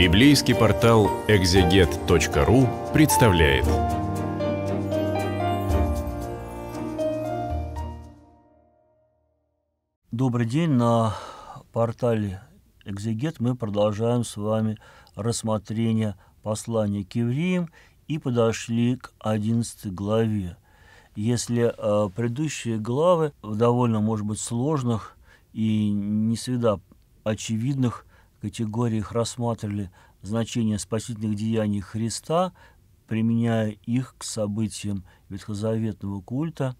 Библейский портал экзегет.ру представляет. Добрый день. На портале Экзегет мы продолжаем с вами рассмотрение послания к евреям и подошли к 11 главе. Если э, предыдущие главы в довольно, может быть, сложных и не всегда очевидных категориях рассматривали значение спасительных деяний Христа, применяя их к событиям ветхозаветного культа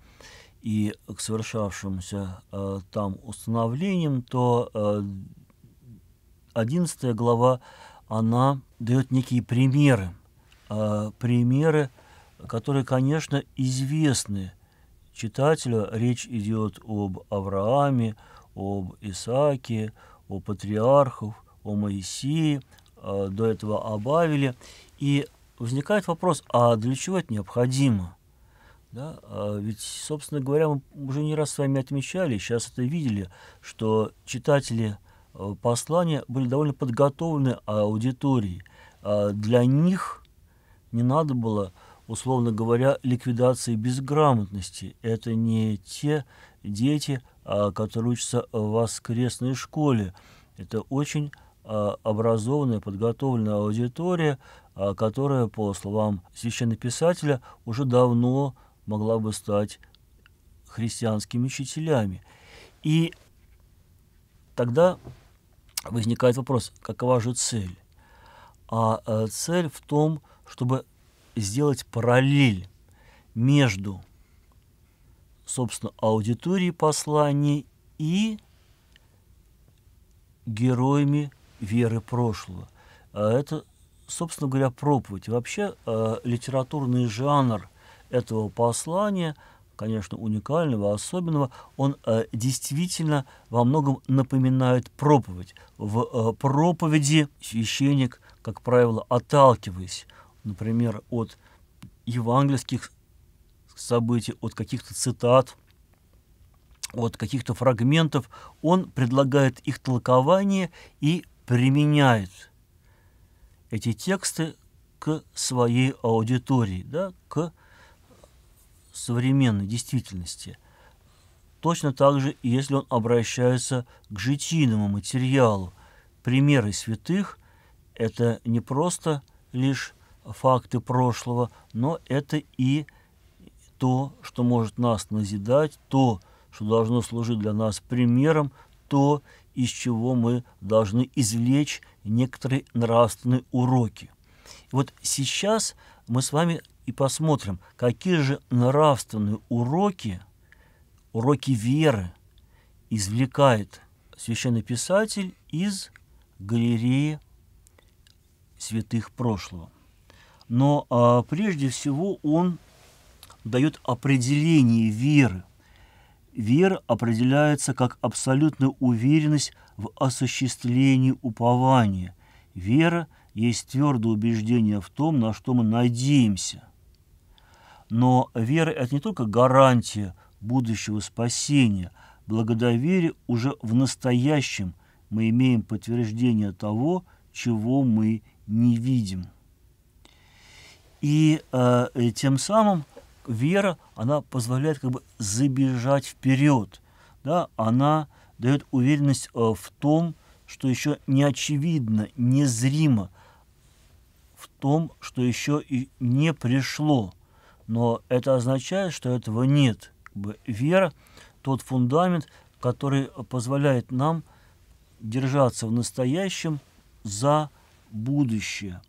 и к совершавшимся э, там установлениям, то э, 11 глава, она дает некие примеры, э, примеры, которые, конечно, известны читателю. Речь идет об Аврааме, об Исааке, о патриархах, о Моисее, э, до этого о Бавеле. И возникает вопрос, а для чего это необходимо? Да? А ведь, собственно говоря, мы уже не раз с вами отмечали, сейчас это видели, что читатели э, послания были довольно подготовлены аудитории. А для них не надо было, условно говоря, ликвидации безграмотности. Это не те дети, а, которые учатся в воскресной школе. Это очень Э, образованная, подготовленная аудитория, э, которая, по словам священнописателя, уже давно могла бы стать христианскими учителями. И тогда возникает вопрос, какова же цель? А э, цель в том, чтобы сделать параллель между, собственно, аудиторией послания и героями веры прошлого. А это, собственно говоря, проповедь. вообще э, литературный жанр этого послания, конечно, уникального, особенного, он э, действительно во многом напоминает проповедь. В э, проповеди священник, как правило, отталкиваясь, например, от евангельских событий, от каких-то цитат, от каких-то фрагментов, он предлагает их толкование и применяет эти тексты к своей аудитории, да, к современной действительности. Точно так же, если он обращается к житийному материалу. Примеры святых – это не просто лишь факты прошлого, но это и то, что может нас назидать, то, что должно служить для нас примером, то, из чего мы должны извлечь некоторые нравственные уроки. И вот сейчас мы с вами и посмотрим, какие же нравственные уроки, уроки веры извлекает священный писатель из галереи святых прошлого. Но а, прежде всего он дает определение веры. Вера определяется как абсолютная уверенность в осуществлении упования. Вера есть твердое убеждение в том, на что мы надеемся. Но вера – это не только гарантия будущего спасения. Благодаря вере уже в настоящем мы имеем подтверждение того, чего мы не видим. И э, тем самым вера, она позволяет как бы забежать вперед, да, она дает уверенность э, в том, что еще не очевидно, незримо, в том, что еще и не пришло. Но это означает, что этого нет. Как бы вера – тот фундамент, который позволяет нам держаться в настоящем за будущее.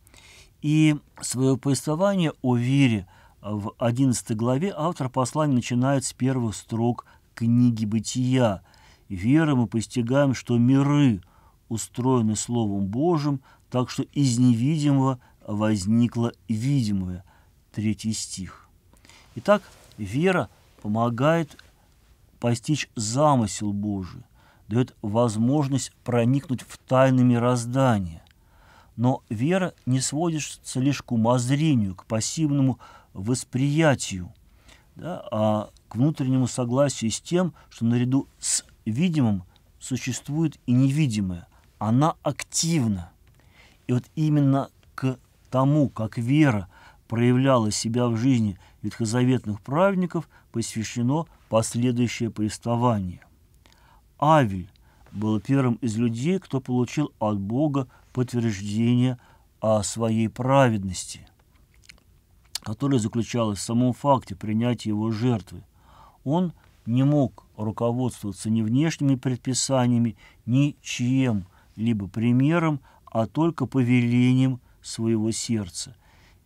И свое повествование о вере – в 11 главе автор послания начинает с первых строк книги «Бытия». «Верой мы постигаем, что миры устроены Словом Божьим, так что из невидимого возникло видимое». Третий стих. Итак, вера помогает постичь замысел Божий, дает возможность проникнуть в тайны мироздания. Но вера не сводится лишь к умозрению, к пассивному восприятию, да, а к внутреннему согласию с тем, что наряду с видимым существует и невидимое. Она активна. И вот именно к тому, как вера проявляла себя в жизни ветхозаветных праведников, посвящено последующее повествование. Авель был первым из людей, кто получил от Бога подтверждение о своей праведности – которая заключалась в самом факте принятия его жертвы. Он не мог руководствоваться ни внешними предписаниями, ни чьим-либо примером, а только повелением своего сердца.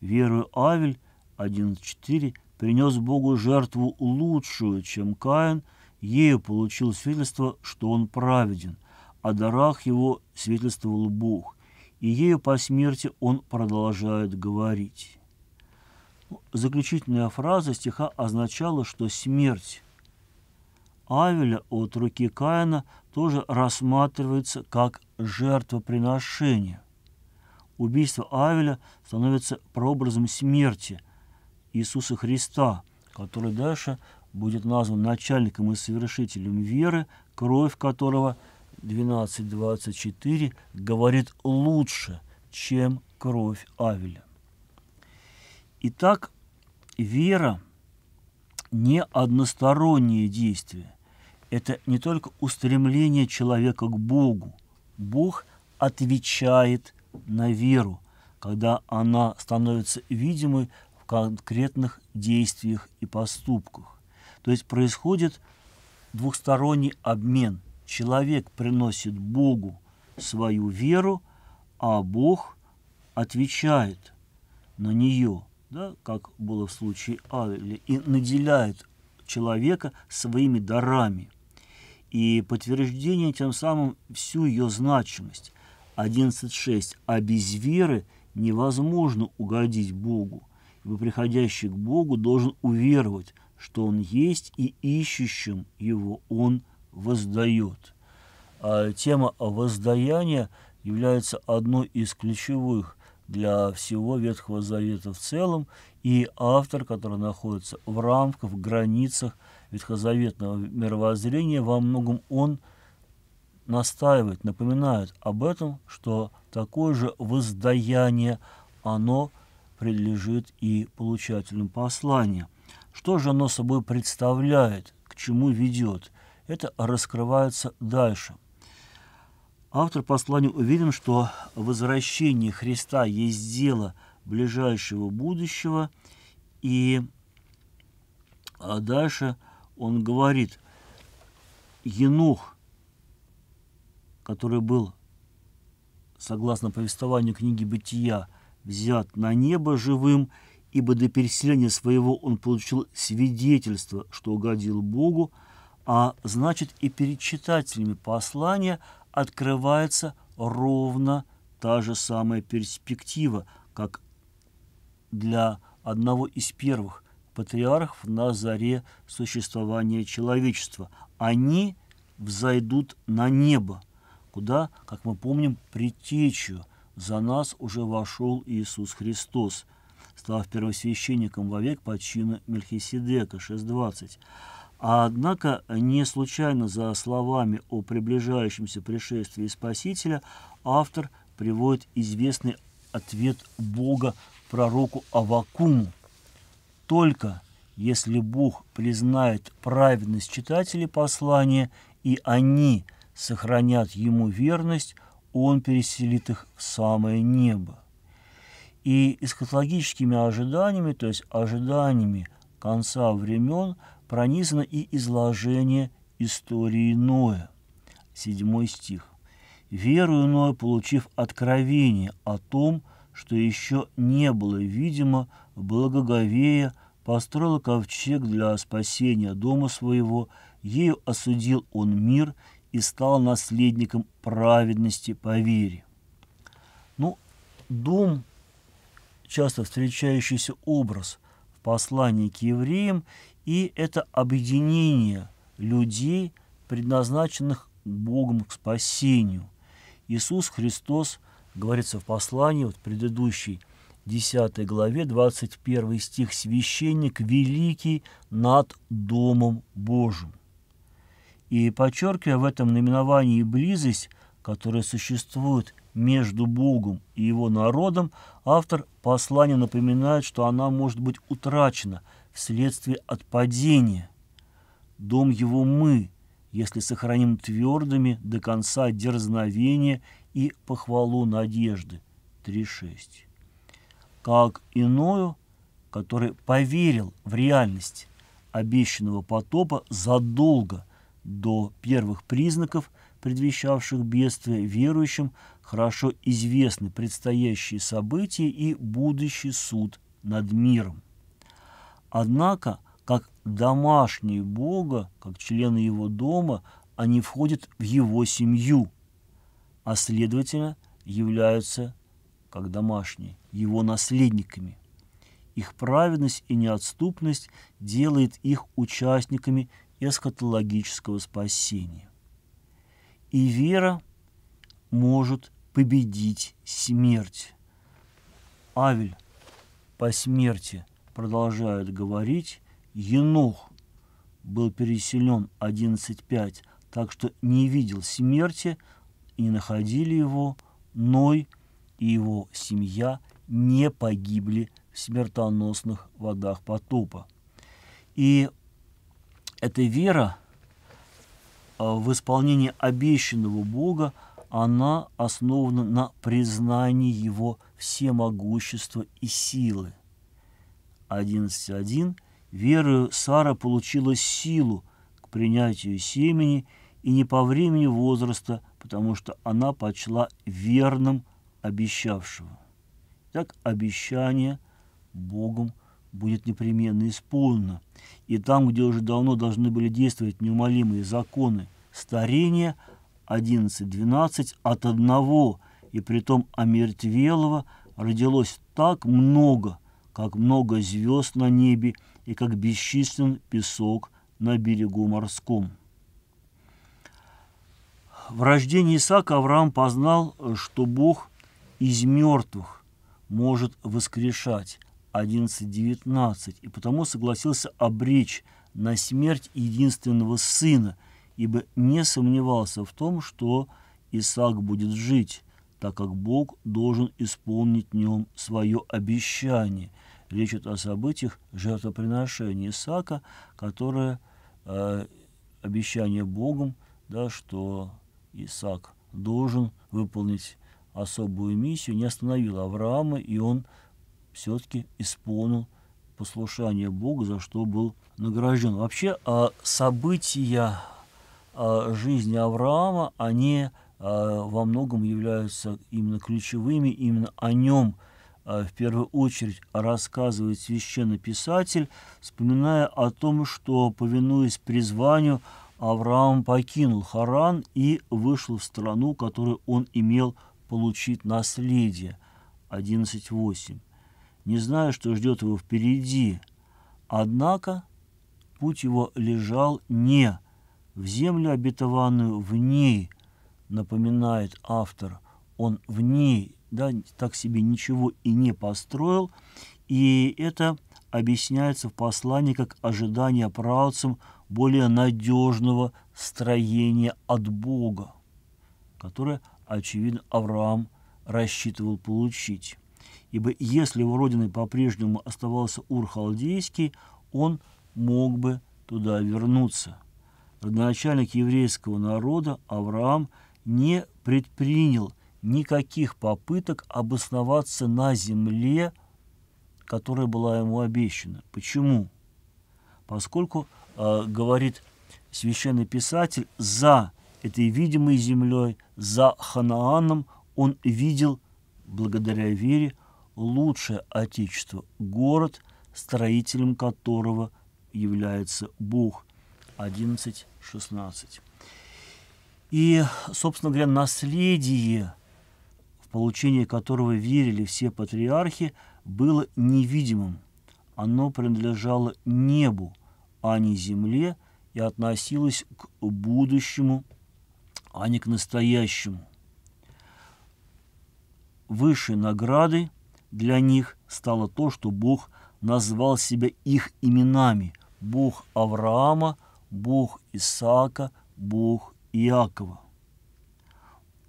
Верую Авель 11.4 принес Богу жертву лучшую, чем Каин, ею получил свидетельство, что он праведен. О а дарах его свидетельствовал Бог, и ею по смерти он продолжает говорить заключительная фраза стиха означала, что смерть Авеля от руки Каина тоже рассматривается как жертвоприношение. Убийство Авеля становится прообразом смерти Иисуса Христа, который дальше будет назван начальником и совершителем веры, кровь которого 12.24 говорит лучше, чем кровь Авеля. Итак, вера не одностороннее действие. Это не только устремление человека к Богу. Бог отвечает на веру, когда она становится видимой в конкретных действиях и поступках. То есть происходит двухсторонний обмен. Человек приносит Богу свою веру, а Бог отвечает на нее – да, как было в случае Авеля, и наделяет человека своими дарами. И подтверждение тем самым всю ее значимость. 11.6. А без веры невозможно угодить Богу, ибо приходящий к Богу должен уверовать, что Он есть, и ищущим Его Он воздает. А, тема воздаяния является одной из ключевых для всего Ветхого Завета в целом, и автор, который находится в рамках, в границах ветхозаветного мировоззрения, во многом он настаивает, напоминает об этом, что такое же воздаяние, оно принадлежит и получателям послания. Что же оно собой представляет, к чему ведет? Это раскрывается дальше – Автор послания уверен, что возвращение Христа есть дело ближайшего будущего, и а дальше он говорит, Енох, который был, согласно повествованию книги «Бытия», взят на небо живым, ибо до переселения своего он получил свидетельство, что угодил Богу, а значит и перед читателями послания – открывается ровно та же самая перспектива, как для одного из первых патриархов на заре существования человечества. Они взойдут на небо, куда, как мы помним, притечью за нас уже вошел Иисус Христос, став первосвященником вовек по чину Мельхиседека 6.20. А однако не случайно за словами о приближающемся пришествии Спасителя автор приводит известный ответ Бога пророку Авакуму. Только если Бог признает праведность читателей послания, и они сохранят ему верность, он переселит их в самое небо. И эсхатологическими ожиданиями, то есть ожиданиями конца времен – пронизано и изложение истории Ноя. Седьмой стих. «Верую Ноя, получив откровение о том, что еще не было видимо, благоговея, построил ковчег для спасения дома своего, ею осудил он мир и стал наследником праведности по вере. Ну, дом – часто встречающийся образ в послании к евреям и это объединение людей, предназначенных Богом к спасению. Иисус Христос, говорится в послании, вот предыдущей 10 главе, 21 стих, «Священник великий над Домом Божьим». И подчеркивая в этом наименовании близость, которая существует между Богом и его народом, автор послания напоминает, что она может быть утрачена – вследствие отпадения. Дом его мы, если сохраним твердыми до конца дерзновение и похвалу надежды. 3.6. Как иною, который поверил в реальность обещанного потопа задолго до первых признаков, предвещавших бедствие верующим, хорошо известны предстоящие события и будущий суд над миром. Однако, как домашние Бога, как члены его дома, они входят в его семью, а следовательно являются, как домашние, его наследниками. Их праведность и неотступность делает их участниками эсхатологического спасения. И вера может победить смерть. Авель по смерти – продолжают говорить, Енох был переселен 11.5, так что не видел смерти, и находили его, Ной и его семья не погибли в смертоносных водах потопа. И эта вера а, в исполнении обещанного Бога, она основана на признании Его всемогущества и силы – 11.1, верою Сара получила силу к принятию семени и не по времени возраста, потому что она почла верным обещавшего. Так обещание Богом будет непременно исполнено. И там, где уже давно должны были действовать неумолимые законы старения, 11-12 от одного, и притом омертвелого, родилось так много – как много звезд на небе и как бесчислен песок на берегу морском. В рождении Исаака Авраам познал, что Бог из мертвых может воскрешать 11.19, и потому согласился обречь на смерть единственного сына, ибо не сомневался в том, что Исаак будет жить, так как Бог должен исполнить в нем свое обещание – речь идет о событиях жертвоприношения Исаака, которое э, обещание Богом, да, что Исаак должен выполнить особую миссию, не остановил Авраама, и он все-таки исполнил послушание Бога, за что был награжден. Вообще а, события а, жизни Авраама, они а, во многом являются именно ключевыми, именно о нем – Э, в первую очередь рассказывает священный писатель, вспоминая о том, что, повинуясь призванию, Авраам покинул Харан и вышел в страну, которую он имел получить наследие. 11.8. Не зная, что ждет его впереди. Однако путь его лежал не в землю обетованную, в ней, напоминает автор. Он в ней да, так себе ничего и не построил. И это объясняется в послании как ожидание правцам более надежного строения от Бога, которое, очевидно, Авраам рассчитывал получить. Ибо если его родины по-прежнему оставался Ур-Халдейский, он мог бы туда вернуться. Родоначальник еврейского народа Авраам не предпринял никаких попыток обосноваться на земле, которая была ему обещана. Почему? Поскольку, э, говорит священный писатель, за этой видимой землей, за Ханааном он видел, благодаря вере, лучшее отечество, город, строителем которого является Бог. 11.16. И, собственно говоря, наследие – получение которого верили все патриархи, было невидимым. Оно принадлежало небу, а не земле, и относилось к будущему, а не к настоящему. Высшей наградой для них стало то, что Бог назвал себя их именами – Бог Авраама, Бог Исаака, Бог Иакова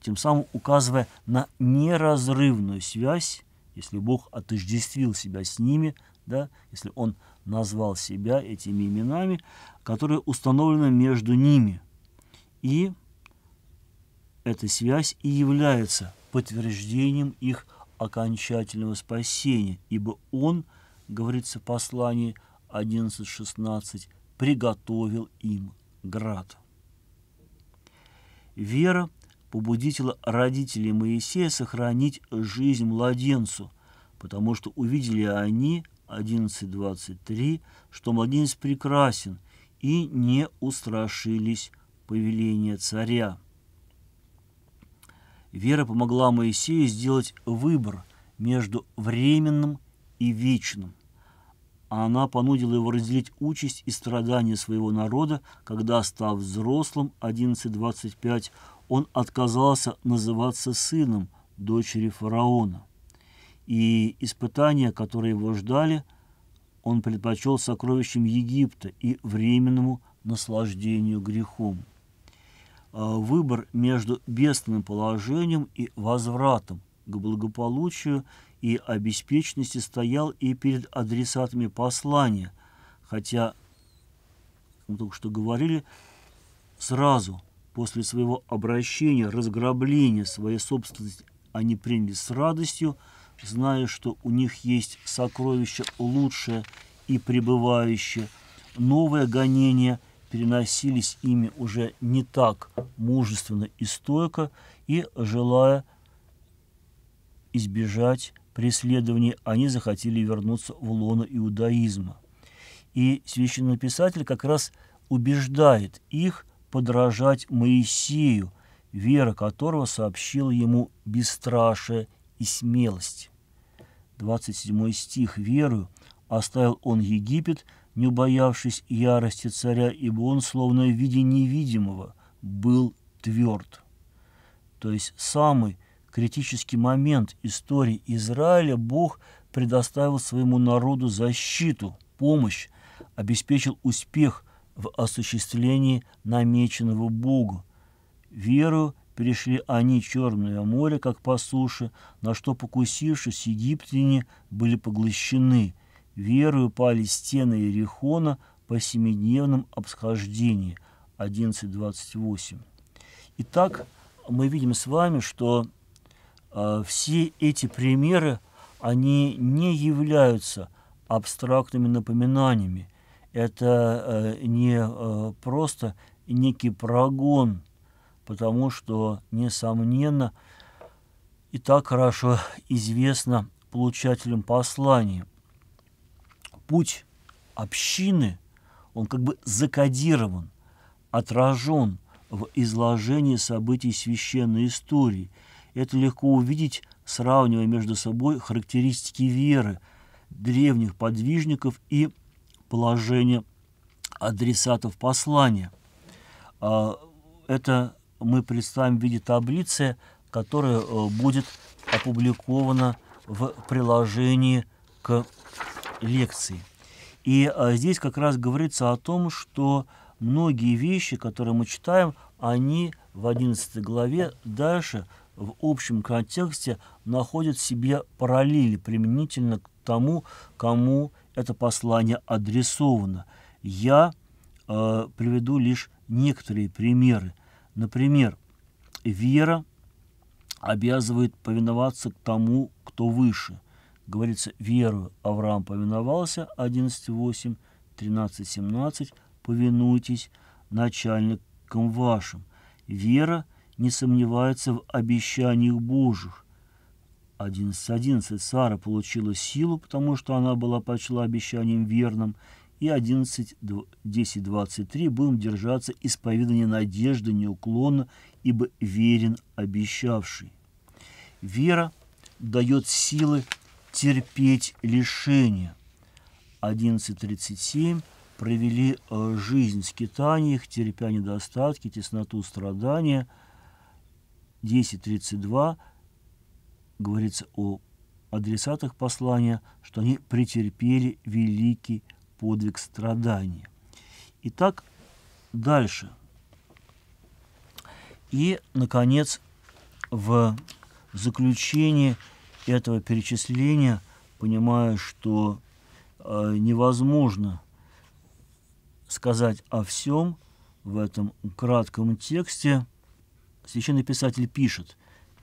тем самым указывая на неразрывную связь, если Бог отождествил себя с ними, да, если Он назвал себя этими именами, которые установлены между ними. И эта связь и является подтверждением их окончательного спасения, ибо Он, говорится в послании 11.16, приготовил им град. Вера – побудило родителей Моисея сохранить жизнь младенцу, потому что увидели они, 11.23, что младенец прекрасен, и не устрашились повеления царя. Вера помогла Моисею сделать выбор между временным и вечным. Она понудила его разделить участь и страдания своего народа, когда, став взрослым, 11.25, он отказался называться сыном дочери фараона. И испытания, которые его ждали, он предпочел сокровищам Египта и временному наслаждению грехом. А, выбор между бедственным положением и возвратом к благополучию и обеспеченности стоял и перед адресатами послания, хотя, мы только что говорили, сразу – после своего обращения, разграбления своей собственности они приняли с радостью, зная, что у них есть сокровище лучшее и пребывающее. Новое гонение переносились ими уже не так мужественно и стойко, и, желая избежать преследований, они захотели вернуться в лоно иудаизма. И священный писатель как раз убеждает их – подражать Моисею, вера которого сообщила ему бесстрашие и смелость. 27 стих. «Верую оставил он Египет, не убоявшись ярости царя, ибо он, словно в виде невидимого, был тверд». То есть самый критический момент истории Израиля Бог предоставил своему народу защиту, помощь, обеспечил успех, в осуществлении намеченного Богу. Веру перешли они Черное море, как по суше, на что, покусившись, египтяне были поглощены. Верою пали стены Иерихона по семидневном обсхождении 11.28. Итак, мы видим с вами, что э, все эти примеры, они не являются абстрактными напоминаниями – это э, не э, просто некий прогон, потому что, несомненно, и так хорошо известно получателям послания. Путь общины, он как бы закодирован, отражен в изложении событий священной истории. Это легко увидеть, сравнивая между собой характеристики веры древних подвижников и положение адресатов послания. А, это мы представим в виде таблицы, которая э, будет опубликована в приложении к лекции. И а, здесь как раз говорится о том, что многие вещи, которые мы читаем, они в 11 главе дальше в общем контексте находят себе параллели применительно к тому, кому это послание адресовано. Я э, приведу лишь некоторые примеры. Например, вера обязывает повиноваться к тому, кто выше. Говорится, веру Авраам повиновался, 11.8, 13.17, повинуйтесь начальникам вашим. Вера не сомневается в обещаниях Божьих, Одиннадцать одиннадцать Сара получила силу, потому что она была почла обещанием верным, и одиннадцать десять двадцать три будем держаться исповедания надежды неуклонно, ибо верен обещавший. Вера дает силы терпеть лишения. семь провели э, жизнь в скитаниях, терпя недостатки, тесноту страдания. Десять тридцать два говорится о адресатах послания, что они претерпели великий подвиг страдания. Итак, дальше. И, наконец, в заключении этого перечисления, понимая, что э, невозможно сказать о всем в этом кратком тексте, священный писатель пишет,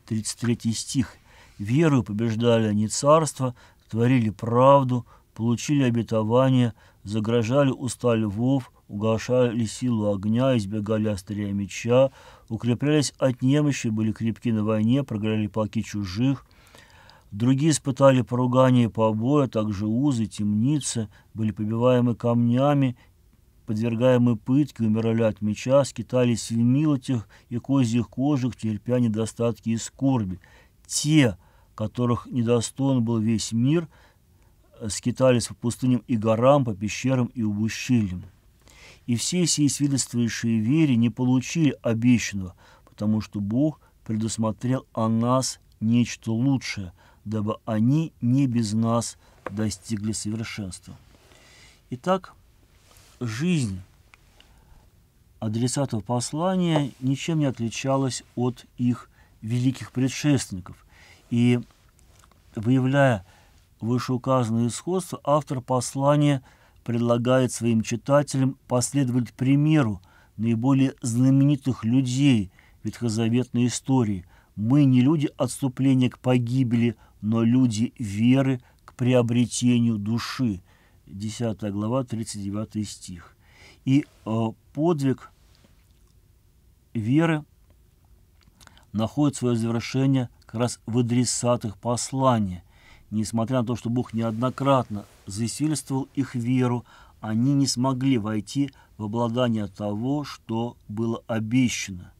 33 стих, верою побеждали они царство, творили правду, получили обетование, загрожали уста львов, угошали силу огня, избегали острия меча, укреплялись от немощи, были крепки на войне, програли полки чужих. Другие испытали поругание и побоя, а также узы, темницы, были побиваемы камнями, подвергаемы пытке, умирали от меча, скитались в милотях и козьих кожах, терпя недостатки и скорби – те, которых недостоин был весь мир, э, скитались по пустыням и горам, по пещерам и ущельям. И все сии свидетельствующие вере не получили обещанного, потому что Бог предусмотрел о нас нечто лучшее, дабы они не без нас достигли совершенства. Итак, жизнь адресатов послания ничем не отличалась от их великих предшественников, и выявляя вышеуказанные сходства, автор послания предлагает своим читателям последовать примеру наиболее знаменитых людей ветхозаветной истории. Мы не люди отступления к погибели, но люди веры к приобретению души. 10 глава, 39 стих. И э, подвиг веры находит свое завершение как раз в адресатах послания. Несмотря на то, что Бог неоднократно засвидетельствовал их веру, они не смогли войти в обладание того, что было обещано.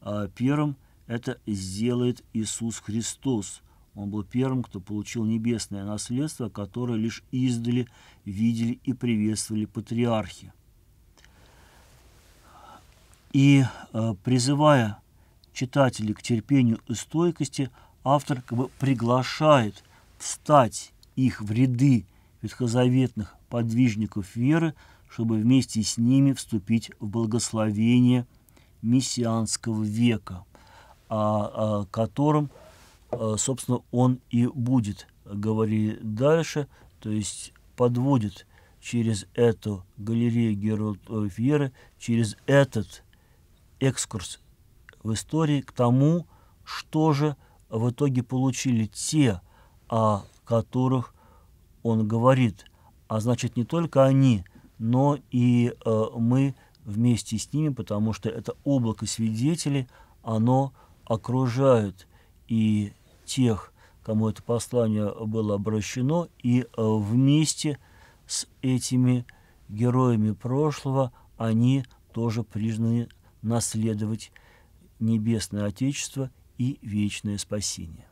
А первым это сделает Иисус Христос. Он был первым, кто получил небесное наследство, которое лишь издали, видели и приветствовали патриархи. И э, призывая читателей к терпению и стойкости, автор как бы приглашает встать их в ряды ветхозаветных подвижников веры, чтобы вместе с ними вступить в благословение мессианского века, о, а, о а, котором, а, собственно, он и будет говорить дальше, то есть подводит через эту галерею героев веры, через этот экскурс в истории к тому, что же в итоге получили те, о которых он говорит. А значит, не только они, но и э, мы вместе с ними, потому что это облако свидетелей, оно окружает и тех, кому это послание было обращено, и э, вместе с этими героями прошлого они тоже признаны наследовать небесное Отечество и вечное спасение.